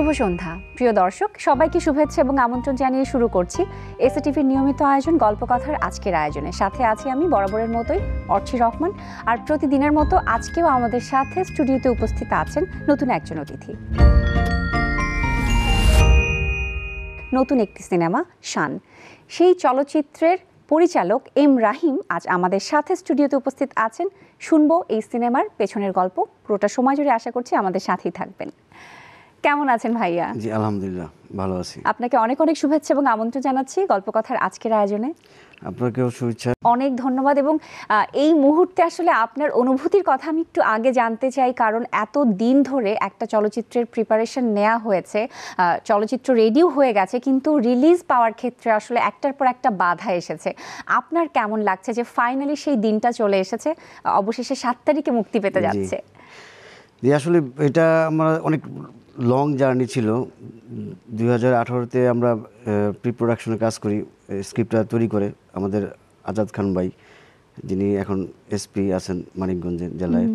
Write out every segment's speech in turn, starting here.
শুভ সন্ধ্যা প্রিয় দর্শক সবাইকে শুভেচ্ছা এবং আমন্ত্রণ জানিয়ে শুরু করছি এসএটিভির নিয়মিত আয়োজন গল্পকথার আজকের আয়োজনে সাথে আছি আমি বরাবরের মতোই অর্চি রহমান আর প্রতিদিনের মতো আজকেও আমাদের সাথে স্টুডিওতে উপস্থিত আছেন নতুন একজন অতিথি নতুন একটি সিনেমা শান সেই চলচ্চিত্রের পরিচালক এম রাহিম আজ আমাদের সাথে স্টুডিওতে উপস্থিত আছেন শুনবো এই সিনেমার পেছনের গল্প পুরোটা সময় জুড়ে আশা করছি আমাদের সাথেই থাকবেন কেমন আছেন ভাইয়া জি আলহামদুলিল্লাহ ভালো আছি আপনাকে অনেক অনেক শুভেচ্ছা এবং আমন্ত্রণ জানাচ্ছি গল্পকথার আজকের আয়োজনে আপনাকেও শুভেচ্ছা অনেক ধন্যবাদ এবং এই মুহূর্তে আসলে আপনার অনুভূতির কথা আমি একটু আগে জানতে চাই কারণ এত দিন ধরে একটা চলচ্চিত্রের প্রিপারেশন নেওয়া হয়েছে চলচ্চিত্র রেডিও হয়ে গেছে কিন্তু রিলিজ পাওয়ার ক্ষেত্রে আসলে একটার পর একটা বাধা এসেছে আপনার কেমন লাগছে যে ফাইনালি সেই দিনটা চলে এসেছে অবশেষে সাত তারিখে মুক্তি পেতে যাচ্ছে আসলে এটা আমরা অনেক লং জার্নি ছিল দুই হাজার আঠারোতে আমরা প্রি প্রোডাকশনে কাজ করি স্ক্রিপ্টটা তৈরি করে আমাদের আজাদ খান ভাই যিনি এখন এসপি আছেন মানিকগঞ্জ জেলায়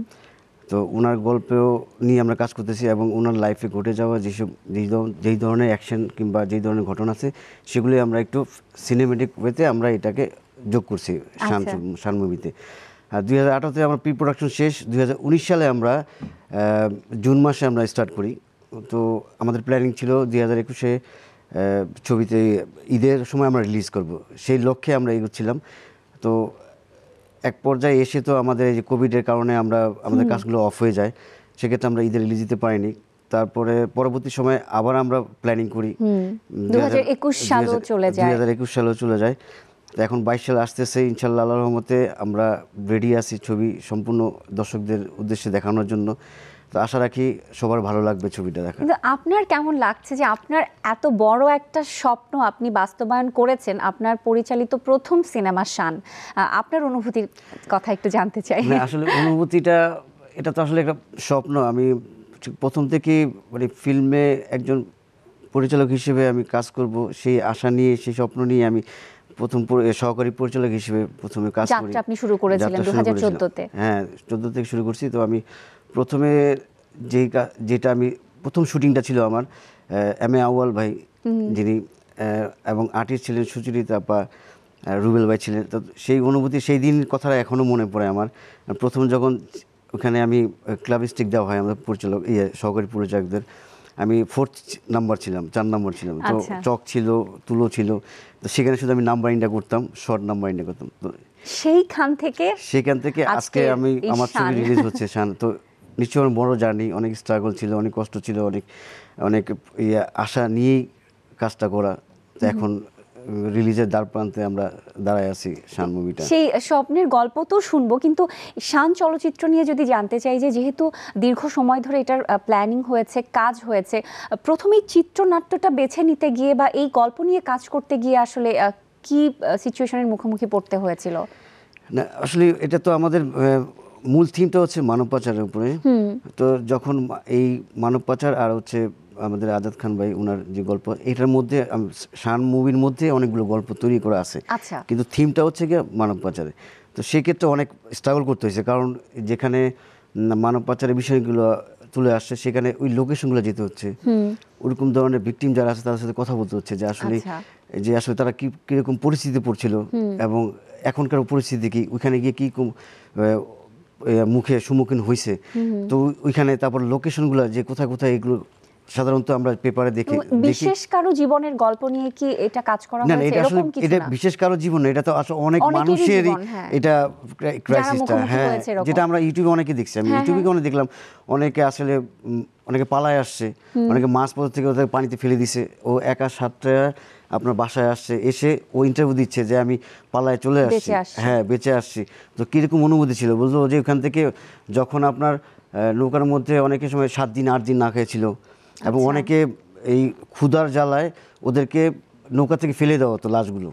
তো ওনার গল্পেও নিয়ে আমরা কাজ করতেছি এবং ওনার লাইফে ঘটে যাওয়া যেসব যেই ধরনের অ্যাকশন কিংবা যেই ধরনের ঘটনা আছে সেগুলি আমরা একটু সিনেমেটিক ওয়েতে আমরা এটাকে যোগ করছি শান আচ্ছা। শান মুভিতে আর দুই হাজার আঠারোতে আমার প্রি প্রোডাকশন শেষ দুই সালে আমরা জুন মাসে আমরা স্টার্ট করি তো আমাদের প্ল্যানিং ছিল দুই হাজার একুশে ছবিতে ঈদের সময় আমরা রিলিজ করব সেই লক্ষ্যে আমরা এগোচ্ছিলাম তো এক পর্যায়ে এসে তো আমাদের এই যে কোভিডের কারণে আমরা আমাদের কাজগুলো অফ হয়ে যায় সেক্ষেত্রে আমরা ঈদের রিলিজ দিতে পারিনি তারপরে পরবর্তী সময় আবার আমরা প্ল্যানিং করি দুই হাজার একুশ সালেও চলে যায় চলে যায় তো এখন বাইশ সাল আসতেছে ইনশাল্লাহ আল্লাহ রহমতে আমরা রেডি আছি ছবি সম্পূর্ণ দর্শকদের উদ্দেশ্যে দেখানোর জন্য তো আশা রাখি সবার ভালো লাগবে ছবিটা দেখা কিন্তু আপনার কেমন লাগছে যে আপনার এত বড় একটা স্বপ্ন আপনি বাস্তবায়ন করেছেন আপনার পরিচালিত প্রথম সিনেমা শান আপনার অনুভূতির কথা একটু জানতে চাই আসলে অনুভূতিটা এটা তো আসলে একটা স্বপ্ন আমি প্রথম থেকে মানে ফিল্মে একজন পরিচালক হিসেবে আমি কাজ করব সেই আশা নিয়ে সেই স্বপ্ন নিয়ে আমি প্রথম সহকারী পরিচালক হিসেবে প্রথমে কাজ করি আপনি শুরু করেছিলেন দু হাজার তে হ্যাঁ 14 থেকে শুরু করছি তো আমি প্রথমে যেই যেটা আমি প্রথম শুটিংটা ছিল আমার এম এ আউয়াল ভাই যিনি এবং আর্টিস্ট ছিলেন সুচরিতা বা রুবেল ভাই ছিলেন তো সেই অনুভূতি সেই দিন কথাটা এখনও মনে পড়ে আমার প্রথম যখন ওখানে আমি ক্লাব স্টিক দেওয়া হয় আমাদের পরিচালক ইয়ে সহকারী পরিচালকদের আমি ফোর্থ নাম্বার ছিলাম চার নাম্বার ছিলাম তো আচ্ছা। চক ছিল তুলো ছিল তো সেখানে শুধু আমি নাম্বারিংটা করতাম শর্ট নাম্বারিংটা করতাম তো সেইখান থেকে সেখান থেকে আজকে আমি আমার ছবি রিলিজ হচ্ছে শান তো নিশ্চয় অনেক বড় জার্নি অনেক স্ট্রাগল ছিল অনেক কষ্ট ছিল অনেক অনেক ইয়ে আশা নিয়েই কাজটা করা এখন রিলিজের দ্বার প্রান্তে আমরা দাঁড়ায় আছি শান মুভিটা সেই স্বপ্নের গল্প তো শুনবো কিন্তু শান চলচ্চিত্র নিয়ে যদি জানতে চাই যে যেহেতু দীর্ঘ সময় ধরে এটার প্ল্যানিং হয়েছে কাজ হয়েছে প্রথমেই চিত্রনাট্যটা বেছে নিতে গিয়ে বা এই গল্প নিয়ে কাজ করতে গিয়ে আসলে কি সিচুয়েশনের মুখোমুখি পড়তে হয়েছিল না আসলে এটা তো আমাদের মূল থিমটা হচ্ছে মানব পাচারের উপরে তো যখন এই মানব পাচার আর হচ্ছে আমাদের আজাদ খান ভাই ওনার যে গল্প এটার মধ্যে শান মুভির মধ্যে অনেকগুলো গল্প তৈরি করা আছে আচ্ছা। কিন্তু থিমটা হচ্ছে গিয়ে মানব পাচারে তো সেক্ষেত্রে অনেক স্ট্রাগল করতে হয়েছে কারণ যেখানে মানব পাচারের বিষয়গুলো তুলে আসছে সেখানে ওই লোকেশনগুলো যেতে হচ্ছে ওরকম ধরনের ভিকটিম যারা আছে তাদের সাথে কথা বলতে হচ্ছে যে আসলে আচ্ছা। যে আসলে তারা কি কীরকম পরিস্থিতিতে পড়ছিল এবং এখনকার পরিস্থিতি কি ওইখানে গিয়ে কী মুখে সম্মুখীন হয়েছে তো ওইখানে তারপর লোকেশনগুলো যে কোথায় কোথায় এগুলো সাধারণত আমরা পেপারে দেখি বিশেষ কারো জীবনের গল্প নিয়ে কি এটা কাজ করা হয়েছে এরকম কিছু না এটা বিশেষ কারো জীবন এটা তো আসলে অনেক মানুষের হ্যাঁ। এটা ক্রাইসিসটা হ্যাঁ যেটা আমরা ইউটিউবে অনেকে দেখছি আমি ইউটিউবে হ্যাঁ, হ্যাঁ। অনেক দেখলাম অনেকে আসলে অনেকে পালায় আসছে অনেকে মাছ পথ থেকে ওদের পানিতে ফেলে দিছে ও একা সাতটা আপনার বাসায় আসছে এসে ও ইন্টারভিউ দিচ্ছে যে আমি পালায় চলে আসছি হ্যাঁ বেঁচে আসছি তো কিরকম অনুভূতি ছিল বুঝলো যে ওখান থেকে যখন আপনার নৌকার মধ্যে অনেকের সময় সাত দিন আট দিন না খেয়েছিল এবং আচ্ছা। অনেকে এই ক্ষুধার জ্বালায় ওদেরকে নৌকা থেকে ফেলে দেওয়া হতো লাশগুলো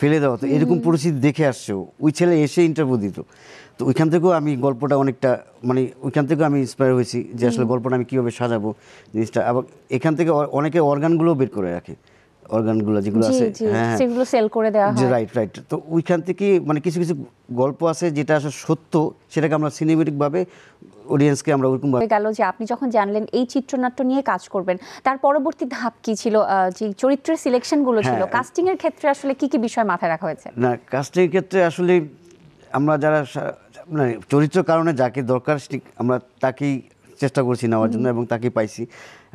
ফেলে দেওয়া হতো এরকম পরিস্থিতি দেখে আসছে ওই ছেলে এসে ইন্টারভিউ দিত তো ওইখান থেকেও আমি গল্পটা অনেকটা মানে ওইখান থেকেও আমি ইন্সপায়ার হয়েছি যে আসলে গল্পটা আমি কীভাবে সাজাবো জিনিসটা আবার এখান থেকে অনেকে অর্গানগুলোও বের করে রাখে অর্গানগুলো যেগুলো আছে হ্যাঁ, হ্যাঁ সেগুলো সেল করে দেওয়া হয় রাইট রাইট তো ওইখান থেকে মানে কিছু কিছু গল্প আছে যেটা আসলে সত্য সেটাকে আমরা সিনেমেটিকভাবে অডিয়েন্সকে আমরা ওরকম গেল যে আপনি যখন জানলেন এই চিত্রনাট্য নিয়ে কাজ করবেন তার পরবর্তী ধাপ কি ছিল যে চরিত্রের সিলেকশনগুলো ছিল কাস্টিং হ্যাঁ। এর ক্ষেত্রে আসলে কি কি বিষয় মাথায় রাখা হয়েছে না কাস্টিং এর ক্ষেত্রে আসলে আমরা যারা মানে চরিত্র কারণে যাকে দরকার ঠিক আমরা তাকেই চেষ্টা করছি নেওয়ার জন্য এবং তাকে পাইছি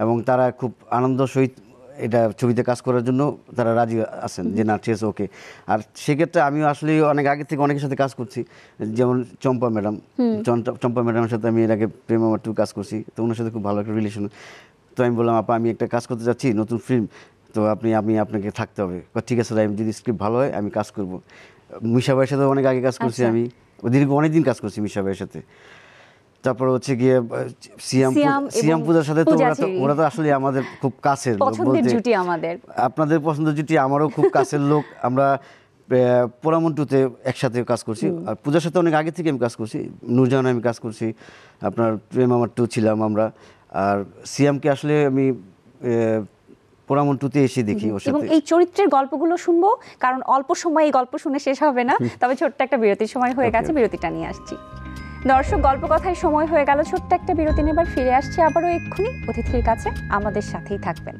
এবং তারা খুব আনন্দ সহিত এটা ছবিতে কাজ করার জন্য তারা রাজি আছেন যে না ঠিক আছে ওকে আর সেক্ষেত্রে আমি আসলে অনেক আগে থেকে অনেকের সাথে কাজ করছি যেমন চম্পা ম্যাডাম চম্পা ম্যাডামের সাথে আমি এর আগে প্রেম আমার টু কাজ করছি তো ওনার সাথে খুব ভালো একটা রিলেশন তো আমি বললাম আপা আমি একটা কাজ করতে যাচ্ছি নতুন ফিল্ম তো আপনি আমি আপনাকে থাকতে হবে ঠিক আছে আমি যদি স্ক্রিপ্ট ভালো হয় আমি কাজ করবো মিশা ভাইয়ের সাথে অনেক আগে কাজ করছি আচ্ছা। আমি দীর্ঘ অনেকদিন কাজ করছি মিশা ভাইয়ের সাথে তারপর হচ্ছে গিয়ে সিয়াম পূজার সাথে তো ওরা তো ওরা তো আসলে আমাদের খুব কাছের পছন্দের জুটি আমাদের আপনাদের পছন্দ জুটি আমারও খুব কাছের লোক আমরা পোড়ামন্টুতে একসাথে কাজ করছি আর পূজার সাথে অনেক আগে থেকে আমি কাজ করছি নুরজাহান আমি কাজ করছি আপনার প্রেম আমার টু ছিলাম আমরা আর সিয়ামকে আসলে আমি পোড়ামন্টুতে এসে দেখি ওর সাথে এই চরিত্রের গল্পগুলো শুনবো কারণ অল্প সময়ে এই গল্প শুনে শেষ হবে না তবে ছোট্ট একটা বিরতির সময় হয়ে গেছে বিরতিটা নিয়ে আসছি দর্শক গল্প কথায় সময় হয়ে গেল ছোট্ট একটা বিরতি নেবার ফিরে আসছি আবারও এক্ষুনি অতিথির কাছে আমাদের সাথেই থাকবেন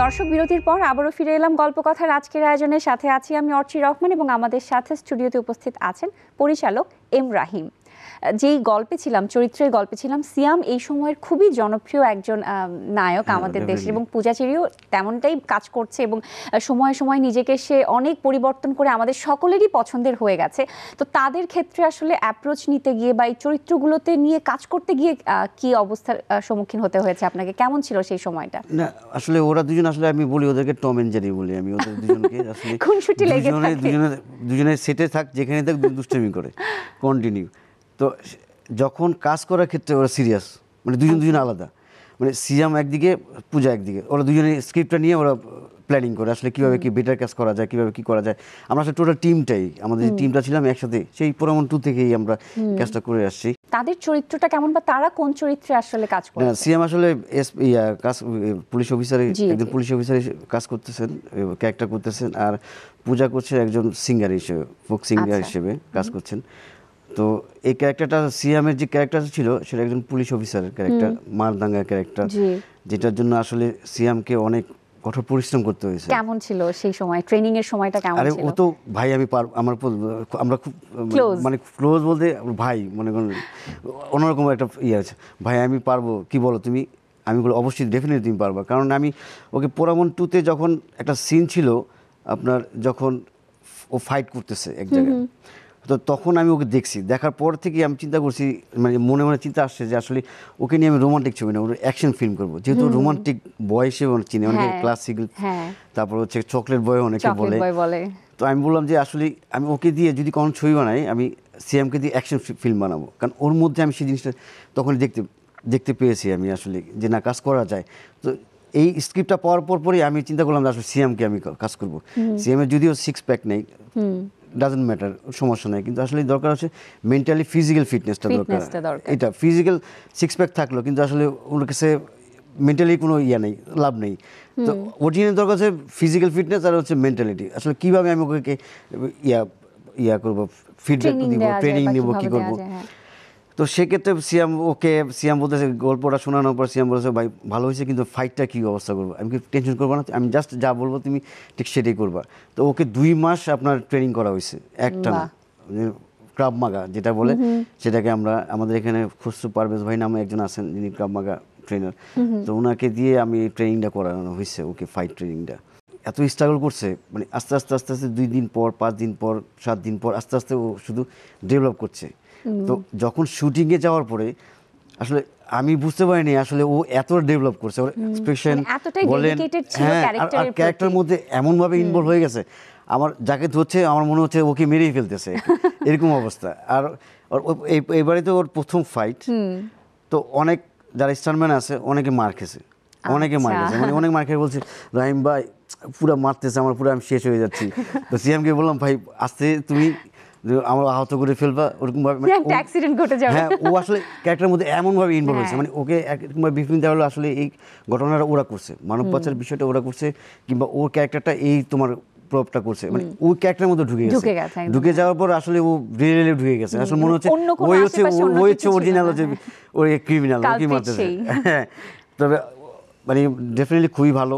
দর্শক বিরতির পর আবারও ফিরে এলাম গল্প কথার আজকের আয়োজনের সাথে আছি আমি অর্চি রহমান এবং আমাদের সাথে স্টুডিওতে উপস্থিত আছেন পরিচালক এম রাহিম যেই গল্পে ছিলাম চরিত্রের গল্পে ছিলাম সিয়াম এই সময়ের খুবই জনপ্রিয় একজন নায়ক হ্যাঁ, আমাদের দেশে এবং পূজাচেরিও তেমনটাই কাজ করছে এবং সময় সময় নিজেকে সে অনেক পরিবর্তন করে আমাদের সকলেরই পছন্দের হয়ে গেছে তো তাদের ক্ষেত্রে আসলে অ্যাপ্রোচ নিতে গিয়ে বা এই চরিত্রগুলোতে নিয়ে কাজ করতে গিয়ে কি অবস্থার সম্মুখীন হতে হয়েছে আপনাকে কেমন ছিল সেই সময়টা না আসলে ওরা দুজন আসলে আমি বলি ওদেরকে টম এন্ড জেরি বলি আমি ওদের দুজনকে আসলে খুনসুটি লেগে থাকে দুজনে দুজনে সেটে থাক যেখানে থাক দুষ্টুমি করে কন্টিনিউ তো যখন কাজ করার ক্ষেত্রে ওরা সিরিয়াস মানে দুজন দুজন আলাদা মানে সিয়াম একদিকে পূজা একদিকে ওরা দুজনে স্ক্রিপ্টটা নিয়ে ওরা প্ল্যানিং করে আসলে কীভাবে কি বেটার কাজ করা যায় কীভাবে কি করা যায় আমরা আসলে টোটাল টিমটাই আমাদের যে টিমটা ছিলাম একসাথে সেই পোরামন টু থেকেই আমরা কাজটা করে আসছি তাদের চরিত্রটা কেমন বা তারা কোন চরিত্রে আসলে কাজ করে সিএম আসলে এস কাজ পুলিশ অফিসারে একজন পুলিশ অফিসারে কাজ করতেছেন ক্যারেক্টার করতেছেন আর পূজা করছে একজন সিঙ্গার হিসেবে ফোক সিঙ্গার আচ্ছা। হিসেবে কাজ করছেন তো এই ক্যারেক্টারটা সিয়ামের যে ক্যারেক্টার ছিল সেটা একজন পুলিশ অফিসারের ক্যারেক্টার মারদাঙ্গা ক্যারেক্টার যেটার জন্য আসলে সিয়ামকে অনেক কঠোর পরিশ্রম করতে হয়েছে কেমন ছিল সেই সময় ট্রেনিং এর সময়টা কেমন ছিল আরে ও তো ভাই আমি আমার আমরা খুব মানে ক্লোজ মানে বলতে ভাই মনে করেন অন্যরকম একটা ইয়ে আছে ভাই আমি পারবো কি বলো তুমি আমি বলে অবশ্যই ডেফিনেটলি তুমি পারবা কারণ আমি ওকে পোরামন টুতে যখন একটা সিন ছিল আপনার যখন ও ফাইট করতেছে এক জায়গায় তো তখন আমি ওকে দেখছি দেখার পর থেকে আমি চিন্তা করছি মানে মনে মনে চিন্তা আসছে যে আসলে ওকে নিয়ে আমি রোমান্টিক ছবি না ওর অ্যাকশন ফিল্ম করবো যেহেতু রোমান্টিক বয়সে অনেক চিনি ক্লাসিক হ্যাঁ, হ্যাঁ। তারপর হচ্ছে চকলেট বয় অনেকে বলে তো আমি বললাম যে আসলে আমি ওকে দিয়ে যদি কোনো ছবি বানাই আমি সিএমকে দিয়ে অ্যাকশন ফিল্ম বানাবো কারণ ওর মধ্যে আমি সেই জিনিসটা তখন দেখতে দেখতে পেয়েছি আমি আসলে যে না কাজ করা যায় তো এই স্ক্রিপ্টটা পাওয়ার পর পরই আমি চিন্তা করলাম যে আসলে সিএমকে আমি কাজ করবো সিএমের যদিও সিক্স প্যাক নেই ডাজেন্ট ম্যাটার সমস্যা নেই কিন্তু আসলে দরকার হচ্ছে মেন্টালি ফিজিক্যাল ফিটনেসটা দরকার এটা ফিজিক্যাল সিক্স প্যাক থাকলো কিন্তু আসলে ওর কাছে মেন্টালি কোনো ইয়ে নেই লাভ নেই তো অরিজিনাল দরকার হচ্ছে ফিজিক্যাল ফিটনেস আর হচ্ছে মেন্টালিটি আসলে কীভাবে আমি ওকে ইয়া ইয়া করবো ফিডব্যাক দিব ট্রেনিং নেবো কী করবো তো সেক্ষেত্রে সিয়াম ওকে সিয়াম বলতেছে গল্পটা শোনানোর পর সিয়াম বলেছে ভাই ভালো হয়েছে কিন্তু ফাইটটা কী অবস্থা করবো আমি কি টেনশন করবো না আমি জাস্ট যা বলবো তুমি ঠিক সেটাই করবা তো ওকে দুই মাস আপনার ট্রেনিং করা হয়েছে একটা না ক্রাবমাগা মানে যেটা বলে সেটাকে আমরা আমাদের এখানে খুসু পারভেজ ভাই নামে একজন আছেন যিনি ক্রাবমাগা ট্রেনার তো ওনাকে দিয়ে আমি ট্রেনিংটা করানো হয়েছে ওকে ফাইট ট্রেনিংটা এত স্ট্রাগল করছে মানে আস্তে আস্তে আস্তে আস্তে দুই দিন পর পাঁচ দিন পর সাত দিন পর আস্তে আস্তে ও শুধু ডেভেলপ করছে তো যখন শুটিংয়ে যাওয়ার পরে আসলে আমি বুঝতে পারিনি আসলে ও এত ডেভেলপ করছে ওর মানে এক্সপ্রেশন বলেন হ্যাঁ আর ক্যারেক্টার মধ্যে এমনভাবে ইনভলভ হয়ে গেছে আমার যাকে ধরছে আমার মনে হচ্ছে ওকে মেরেই ফেলতেছে এরকম অবস্থা আর এবারে তো ওর প্রথম ফাইট তো অনেক যারা স্টারম্যান আছে অনেকে মার খেয়েছে অনেকে মার আচ্ছা। খেয়েছে মানে অনেক মার খেয়ে বলছে রাহিম ভাই পুরো মারতেছে আমার পুরো আমি শেষ হয়ে যাচ্ছি তো সিএমকে বললাম ভাই আস্তে তুমি আমরা আহত করে ফেলবা ওরকম ভাবে একটা মানে অ্যাক্সিডেন্ট ঘটে যাবে হ্যাঁ ও আসলে ক্যারেক্টারের মধ্যে এমন ভাবে ইনভলভ হ্যাঁ। হয়েছে মানে ওকে এরকম ভাবে বিপিন দেওয়া আসলে এই ঘটনাটা ওরা করছে মানব পাচার বিষয়টা ওরা করছে কিংবা ওর ক্যারেক্টারটা এই তোমার প্রভাবটা করছে মানে ওই ক্যারেক্টারের মধ্যে ঢুকে গেছে ঢুকে যাওয়ার পর আসলে ও রিয়েলি ঢুকে গেছে আসলে মনে হচ্ছে ওই হচ্ছে ওই হচ্ছে অরিজিনাল যে হ্যাঁ। ওই ক্রিমিনাল কি মারতেছে তবে মানে ডেফিনেটলি খুবই ভালো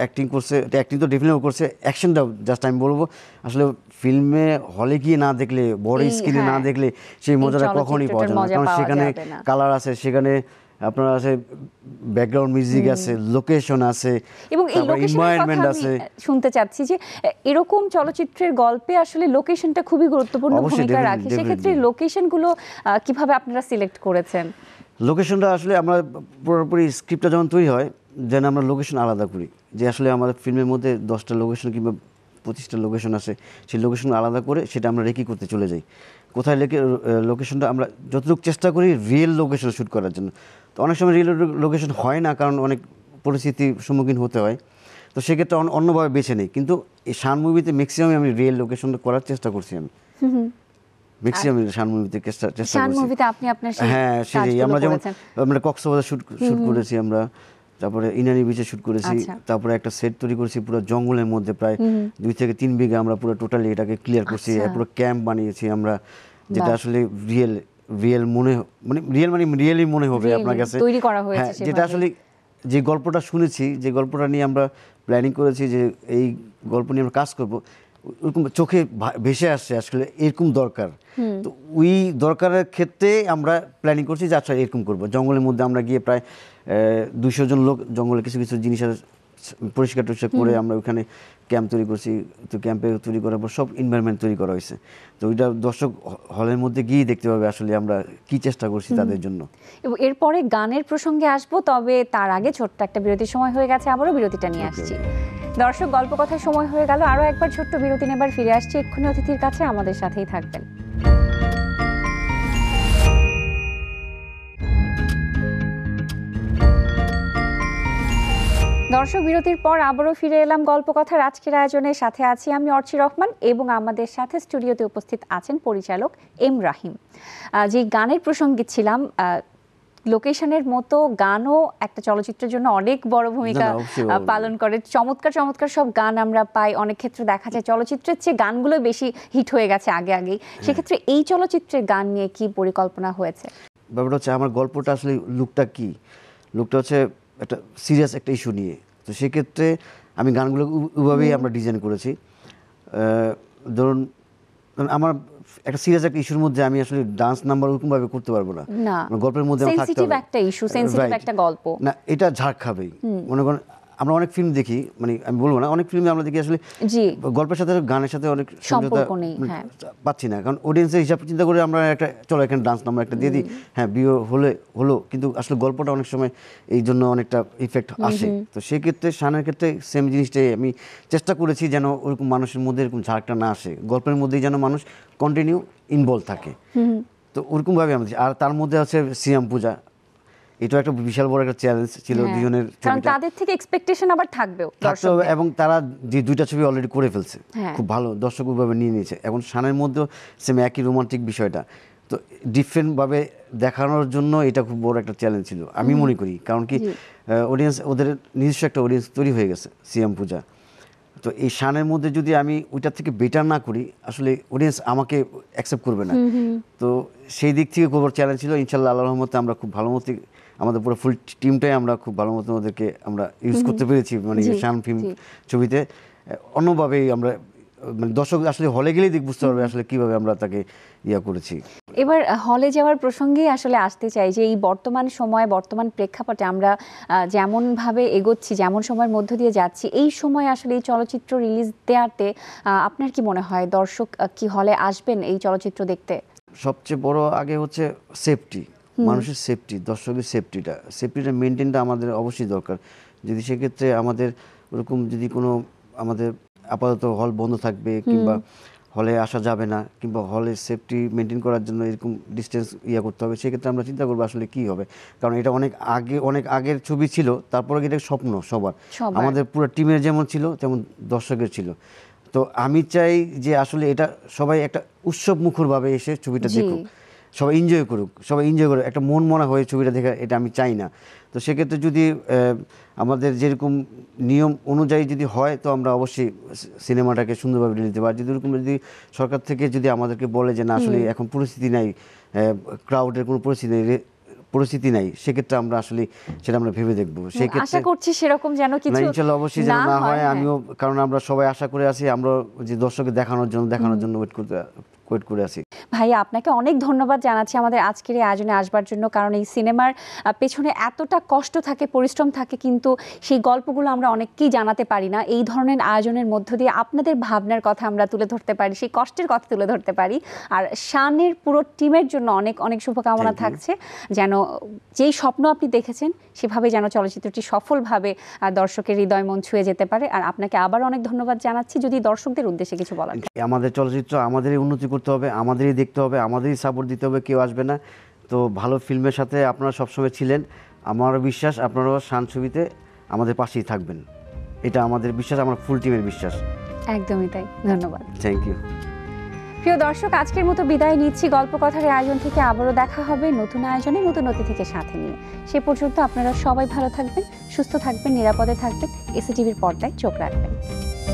অ্যাক্টিং করছে অ্যাক্টিং তো ডেফিনেটলি করছে অ্যাকশনটা জাস্ট আমি বলবো আসলে ফিল্মে হলে গিয়ে না দেখলে বড় স্ক্রিনে না হ্যাঁ। দেখলে সেই মজাটা কখনই পাওয়া যায় কারণ সেখানে কালার আছে সেখানে আপনার আছে ব্যাকগ্রাউন্ড মিউজিক আছে লোকেশন আছে এবং এই আছে শুনতে চাচ্ছি যে এরকম চলচ্চিত্রের গল্পে আসলে লোকেশনটা খুবই গুরুত্বপূর্ণ ভূমিকা রাখে সেক্ষেত্রে লোকেশনগুলো কিভাবে আপনারা সিলেক্ট করেছেন লোকেশনটা আসলে আমরা পুরোপুরি স্ক্রিপ্টটা যখন তৈরি হয় যেন আমরা লোকেশন আলাদা করি যে আসলে আমাদের ফিল্মের মধ্যে দশটা লোকেশন কিংবা পঁচিশটা লোকেশন আছে সেই লোকেশন আলাদা করে সেটা আমরা রেকি করতে চলে যাই কোথায় লেখে লোকেশনটা আমরা যতটুকু চেষ্টা করি রিয়েল লোকেশন শ্যুট করার জন্য তো অনেক সময় রিয়েল লোকেশন হয় না কারণ অনেক পরিস্থিতি সম্মুখীন হতে হয় তো সেক্ষেত্রে অন্যভাবে বেছে নেই কিন্তু এই শান মুভিতে ম্যাক্সিমাম আমি রিয়েল লোকেশন করার চেষ্টা করছি আমি ম্যাক্সিমাম শান মুভিতে চেষ্টা চেষ্টা করছি হ্যাঁ সেটাই আমরা যেমন আমরা কক্সবাজার শ্যুট শ্যুট করেছি আমরা তারপরে ইনানি বিচে শুট করেছি আচ্ছা। তারপরে একটা সেট তৈরি করেছি পুরো জঙ্গলের মধ্যে প্রায় দুই থেকে তিন বিঘা আমরা পুরো টোটালি এটাকে ক্লিয়ার করছি আচ্ছা। পুরো ক্যাম্প বানিয়েছি আমরা যেটা আসলে রিয়েল রিয়েল মনে মানে রিয়েল মানে রিয়েলি মনে হবে আপনার কাছে তৈরি করা হয়েছে হ্যাঁ, যেটা আসলে যে গল্পটা শুনেছি যে গল্পটা নিয়ে আমরা প্ল্যানিং করেছি যে এই গল্প নিয়ে আমরা কাজ করব ওরকম চোখে ভেসে আসছে আসলে এরকম দরকার তো ওই দরকারের ক্ষেত্রে আমরা প্ল্যানিং করছি যে আচ্ছা এরকম করবো জঙ্গলের মধ্যে আমরা গিয়ে প্রায় দুশো জন লোক জঙ্গলে কিছু কিছু জিনিস পরিষ্কার টরিষ্কার করে আমরা ওখানে ক্যাম্প তৈরি করছি তো ক্যাম্পে তৈরি করার পর সব এনভায়রনমেন্ট তৈরি করা হয়েছে তো ওইটা দর্শক হলের মধ্যে গিয়ে দেখতে পাবে আসলে আমরা কি চেষ্টা করছি তাদের জন্য এবং এরপরে গানের প্রসঙ্গে আসবো তবে তার আগে ছোট্ট একটা বিরতির সময় হয়ে গেছে আবারও বিরতিটা নিয়ে আসছি দর্শক গল্প কথার সময় হয়ে গেল আরো একবার ছোট্ট বিরতি নেবার ফিরে আসছি এক্ষুনি অতিথির কাছে আমাদের সাথেই থাকবেন দর্শক বিরতির পর আবারও ফিরে এলাম গল্প কথার আজকের আয়োজনের সাথে আছি আমি অর্চি রহমান এবং আমাদের সাথে স্টুডিওতে উপস্থিত আছেন পরিচালক এম রাহিম যে গানের প্রসঙ্গে ছিলাম লোকেশনের মতো গানও একটা চলচ্চিত্রের জন্য অনেক বড় ভূমিকা পালন করে চমৎকার চমৎকার সব গান আমরা পাই অনেক ক্ষেত্রে দেখা যায় চলচ্চিত্রের চেয়ে গানগুলো বেশি হিট হয়ে গেছে আগে আগেই হ্যাঁ। সেক্ষেত্রে এই চলচ্চিত্রের গান নিয়ে কি পরিকল্পনা হয়েছে ব্যাপারটা হচ্ছে আমার গল্পটা আসলে লুকটা কি লুকটা হচ্ছে একটা সিরিয়াস একটা ইস্যু নিয়ে তো সেক্ষেত্রে আমি গানগুলো ওইভাবেই আমরা ডিজাইন করেছি ধরুন আমার একটা সিরিয়াস একটা ইস্যুর মধ্যে আমি আসলে ডান্স নাম্বার ওরকম ভাবে করতে পারবো না গল্পের মধ্যে সেনসিটিভ একটা ইস্যু সেনসিটিভ একটা গল্প না এটা ঝাঁক খাবেই মনে করেন আমরা অনেক ফিল্ম দেখি মানে আমি বলবো না অনেক ফিল্মে আমরা দেখি আসলে গল্পের সাথে গানের সাথে অনেক সম্পর্ক নেই মানে হ্যাঁ। পাচ্ছি না কারণ অডিয়েন্সের হিসাব চিন্তা করে আমরা একটা চলো এখানে ডান্স নাম্বার একটা দিয়ে দিই হ্যাঁ বিয়ে হলে হলো কিন্তু আসলে গল্পটা অনেক সময় এই জন্য অনেকটা ইফেক্ট আসে তো সেক্ষেত্রে শানের ক্ষেত্রে সেম জিনিসটাই আমি চেষ্টা করেছি যেন ওরকম মানুষের মধ্যে এরকম ঝাড়টা না আসে গল্পের মধ্যেই যেন মানুষ কন্টিনিউ ইনভলভ থাকে তো ওরকমভাবে আমাদের আর তার মধ্যে আছে সিয়াম পূজা এটা একটা বিশাল বড় একটা চ্যালেঞ্জ ছিল হ্যাঁ। দুজনের কারণ তাদের থেকে এক্সপেকটেশন আবার থাকবেও দর্শক এবং তারা যে দুইটা ছবি অলরেডি করে ফেলছে হ্যাঁ। খুব ভালো দর্শক ওইভাবে নিয়ে নিয়েছে এখন শানের মধ্যেও সেম একই রোমান্টিক বিষয়টা তো ভাবে দেখানোর জন্য এটা খুব বড় একটা চ্যালেঞ্জ ছিল আমি মনে করি কারণ কি অডিয়েন্স ওদের নিজস্ব একটা অডিয়েন্স তৈরি হয়ে গেছে সিএম পূজা তো এই শানের মধ্যে যদি আমি ওইটা থেকে বেটার না করি আসলে অডিয়েন্স আমাকে অ্যাকসেপ্ট করবে না তো সেই দিক থেকে খুব চ্যালেঞ্জ ছিল ইনশাল্লাহ আল্লাহ রহমতে আমরা খুব ভালো মতো আমাদের পুরো ফুল টিমটাই আমরা খুব ভালো মতো ওদেরকে আমরা ইউজ করতে পেরেছি মানে শ্যাম ফিল্ম ছবিতে অন্যভাবেই আমরা মানে দর্শক আসলে হলে গেলেই দিক বুঝতে পারবে আসলে কিভাবে আমরা তাকে ইয়া করেছি এবার হলে যাওয়ার প্রসঙ্গেই আসলে আসতে চাই যে এই বর্তমান সময় বর্তমান প্রেক্ষাপটে আমরা যেমনভাবে এগোচ্ছি যেমন সময়ের মধ্য দিয়ে যাচ্ছি এই সময় আসলে এই চলচ্চিত্র রিলিজ দেওয়াতে আপনার কি মনে হয় দর্শক কি হলে আসবেন এই চলচ্চিত্র দেখতে সবচেয়ে বড় আগে হচ্ছে সেফটি মানুষের সেফটি দর্শকের সেফটিটা সেফটিটা মেনটেনটা আমাদের অবশ্যই দরকার যদি সেক্ষেত্রে আমাদের ওরকম যদি কোনো আমাদের আপাতত হল বন্ধ থাকবে কিংবা হলে আসা যাবে না কিংবা হলে সেফটি মেনটেন করার জন্য এরকম ডিস্টেন্স ইয়ে করতে হবে সেক্ষেত্রে আমরা চিন্তা করবো আসলে কি হবে কারণ এটা অনেক আগে অনেক আগের ছবি ছিল তারপরে এটা স্বপ্ন সবার আমাদের পুরো টিমের যেমন ছিল তেমন দর্শকের ছিল তো আমি চাই যে আসলে এটা সবাই একটা উৎসব মুখরভাবে এসে ছবিটা দেখুক সবাই এনজয় করুক সবাই এনজয় করুক একটা মন মনা হয়ে ছবিটা দেখা এটা আমি চাই না তো সেক্ষেত্রে যদি আমাদের যেরকম নিয়ম অনুযায়ী যদি হয় তো আমরা অবশ্যই সিনেমাটাকে সুন্দরভাবে নিতে পারি যদি ওরকম যদি সরকার থেকে যদি আমাদেরকে বলে যে না আসলে এখন পরিস্থিতি নাই ক্রাউডের কোনো পরিস্থিতি নেই পরিস্থিতি নাই সেক্ষেত্রে আমরা আসলে সেটা আমরা ভেবে দেখবো হ্যাঁ, সেক্ষেত্রে আশা করছি সেরকম যেন কিছু অবশ্যই যেন না হয় হ্যাঁ। আমিও কারণ আমরা সবাই আশা করে আছি আমরা যে দর্শকে দেখানোর জন্য দেখানোর জন্য ওয়েট করতে করে আছি ভাই আপনাকে অনেক ধন্যবাদ জানাচ্ছি আমাদের আজকের এই আয়োজনে আসবার জন্য কারণ এই সিনেমার পেছনে এতটা কষ্ট থাকে পরিশ্রম থাকে কিন্তু সেই গল্পগুলো আমরা অনেককেই জানাতে পারি না এই ধরনের আয়োজনের মধ্য দিয়ে আপনাদের ভাবনার কথা আমরা তুলে ধরতে পারি সেই কষ্টের কথা তুলে ধরতে পারি আর শানের পুরো টিমের জন্য অনেক অনেক শুভকামনা থাকছে যেন যেই স্বপ্ন আপনি দেখেছেন সেভাবে যেন চলচ্চিত্রটি সফলভাবে দর্শকের হৃদয় মন ছুঁয়ে যেতে পারে আর আপনাকে আবার অনেক ধন্যবাদ জানাচ্ছি যদি দর্শকদের উদ্দেশ্যে কিছু বলার আমাদের চলচ্চিত্র আমাদের উন্নতি করতে হবে আমাদেরই দেখতে হবে আমাদেরই সাপোর্ট দিতে হবে কেউ আসবে না তো ভালো ফিল্মের সাথে আপনারা সবসময় ছিলেন আমার বিশ্বাস আপনারাও শান ছবিতে আমাদের পাশেই থাকবেন এটা আমাদের বিশ্বাস আমার ফুল টিমের বিশ্বাস একদমই তাই ধন্যবাদ থ্যাংক ইউ প্রিয় দর্শক আজকের মতো বিদায় নিচ্ছি গল্প কথার আয়োজন থেকে আবারও দেখা হবে নতুন আয়োজনে নতুন অতিথিকে সাথে নিয়ে সে পর্যন্ত আপনারা সবাই ভালো থাকবেন সুস্থ থাকবেন নিরাপদে থাকবেন এসিটিভির পর্দায় চোখ রাখবেন